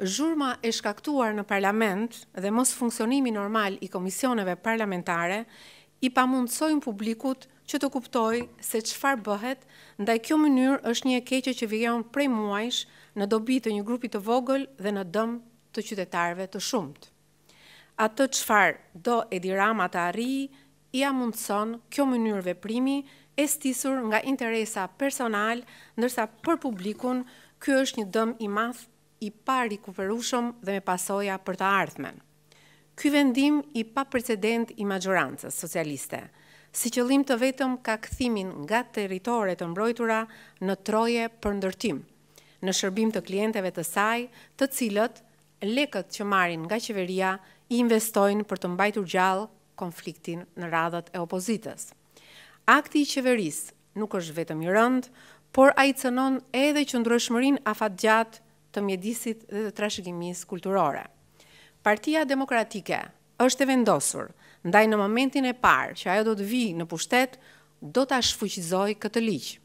zhurma e shkaktuar në parlament dhe mos funksionimi normal i komisioneve parlamentare, i pa mundësojnë publikut që të kuptoj se qëfar bëhet, ndaj kjo mënyrë është një keqe që vijon prej muajsh në dobi të një grupi të vogël dhe në dëm të qytetarve të shumët. të qëfar do edirama të arri, i a mundëson kjo mënyrë veprimi e stisur nga interesa personal, nërsa për publikun kjo është një dëm i math i pari kuperushëm dhe me pasoja për të ardhmen. Ky vendim i pa precedent i majorancës socialiste, si qëllim të vetëm ka këthimin nga teritore të mbrojtura në troje për ndërtim, në shërbim të klienteve të saj të cilët lekët që marin nga qeveria i investojnë për të mbajtur gjallë konfliktin në radhët e opozitës. Akti i qeveris nuk është vetëm i rëndë, por a i cënon edhe që ndrëshmërin a gjatë të mjedisit dhe të trashëgimis kulturore. Partia Demokratike është e vendosur, ndaj në momentin e parë që ajo do të vi në pushtet, do të ashfuqizoj këtë liqë.